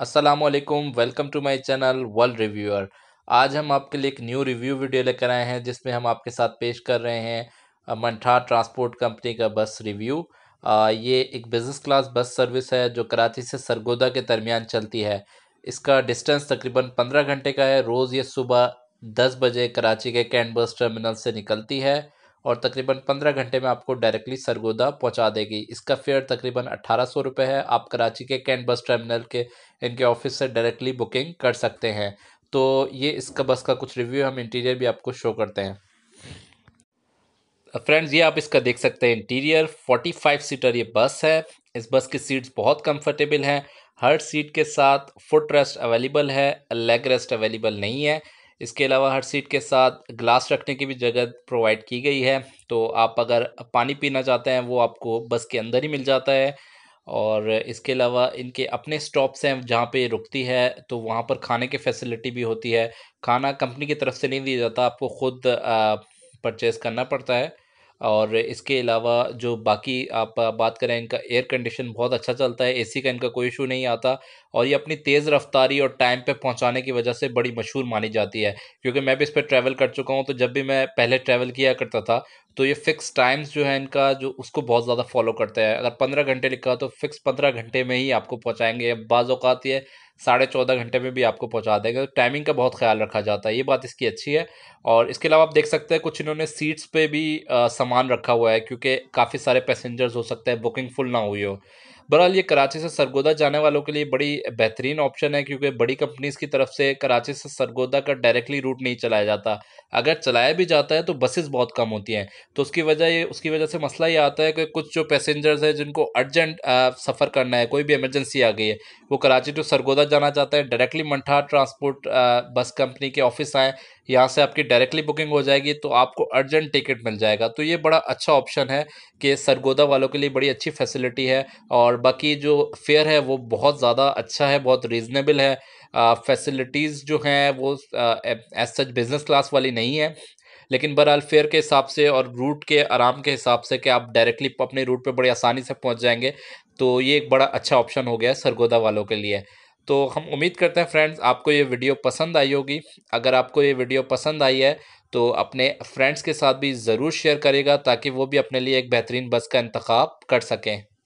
अस्सलाम welcome to my channel world reviewer आज हम आपके लिए एक न्यू रिव्यू वीडियो लेकर आए हैं जिसमें हम आपके साथ पेश कर रहे हैं मंठा ट्रांसपोर्ट कंपनी का बस रिव्यू ये एक बिज़नेस क्लास बस सर्विस है जो कराची से सरगोदा के दरमियान चलती है इसका डिस्टेंस तकरीबन पंद्रह घंटे का है रोज़ ये सुबह दस बजे कराची के कैंट बस टर्मिनल से निकलती है और तकरीबन पंद्रह घंटे में आपको डायरेक्टली सरगोदा पहुंचा देगी इसका फेयर तकरीबन अट्ठारह सौ रुपये है आप कराची के कैंट बस टर्मिनल के इनके ऑफिस से डायरेक्टली बुकिंग कर सकते हैं तो ये इसका बस का कुछ रिव्यू हम इंटीरियर भी आपको शो करते हैं फ्रेंड्स ये आप इसका देख सकते हैं इंटीरियर फोर्टी फाइव सीटर ये बस है इस बस की सीट्स बहुत कंफर्टेबल हैं हर सीट के साथ फुट रेस्ट अवेलेबल है लेग रेस्ट अवेलेबल नहीं है इसके अलावा हर सीट के साथ ग्लास रखने की भी जगह प्रोवाइड की गई है तो आप अगर पानी पीना चाहते हैं वो आपको बस के अंदर ही मिल जाता है और इसके अलावा इनके अपने स्टॉप्स हैं जहाँ पे रुकती है तो वहाँ पर खाने की फैसिलिटी भी होती है खाना कंपनी की तरफ से नहीं दिया जाता आपको ख़ुद परचेज़ करना पड़ता है और इसके अलावा जो बाकी आप बात करें इनका एयर कंडीशन बहुत अच्छा चलता है एसी का इनका कोई इशू नहीं आता और ये अपनी तेज़ रफ्तारी और टाइम पे पहुंचाने की वजह से बड़ी मशहूर मानी जाती है क्योंकि मैं भी इस पर ट्रैवल कर चुका हूँ तो जब भी मैं पहले ट्रैवल किया करता था तो ये फ़िक्स टाइम्स जो है इनका जो उसको बहुत ज़्यादा फॉलो करता है अगर पंद्रह घंटे लिखा तो फ़िक्स पंद्रह घंटे में ही आपको पहुँचाएंगे बाज़ात ये साढ़े चौदह घंटे में भी आपको पहुंचा देगा तो टाइमिंग का बहुत ख्याल रखा जाता है ये बात इसकी अच्छी है और इसके अलावा आप देख सकते हैं कुछ इन्होंने सीट्स पे भी सामान रखा हुआ है क्योंकि काफ़ी सारे पैसेंजर्स हो सकते हैं बुकिंग फुल ना हुई हो बहरहाल ये कराची से सरगोदा जाने वालों के लिए बड़ी बेहतरीन ऑप्शन है क्योंकि बड़ी कंपनीज की तरफ से कराची से सरगोदा का डायरेक्टली रूट नहीं चलाया जाता अगर चलाया भी जाता है तो बसेस बहुत कम होती हैं तो उसकी वजह ये उसकी वजह से मसला ये आता है कि कुछ जो पैसेंजर्स हैं जिनको अर्जेंट सफ़र करना है कोई भी इमरजेंसी आ गई है वो कराची टू सरगोदा जाना चाहता है directly Mantha transport bus company के ऑफिस आएँ यहाँ से आपकी डायरेक्टली बुकिंग हो जाएगी तो आपको अर्जेंट टिकट मिल जाएगा तो ये बड़ा अच्छा ऑप्शन है कि सरगोदा वालों के लिए बड़ी अच्छी फैसिलिटी है और बाकी जो फेयर है वो बहुत ज़्यादा अच्छा है बहुत रीज़नेबल है फैसिलिटीज़ जो हैं वो एज सच बिज़नेस क्लास वाली नहीं है लेकिन बहरहाल फेयर के हिसाब से और रूट के आराम के हिसाब से कि आप डायरेक्टली अपने रूट पर बड़ी आसानी से पहुँच जाएंगे तो ये एक बड़ा अच्छा ऑप्शन हो गया है सरगोदा वालों के लिए तो हम उम्मीद करते हैं फ्रेंड्स आपको ये वीडियो पसंद आई होगी अगर आपको ये वीडियो पसंद आई है तो अपने फ्रेंड्स के साथ भी ज़रूर शेयर करेगा ताकि वो भी अपने लिए एक बेहतरीन बस का इंतख्य कर सकें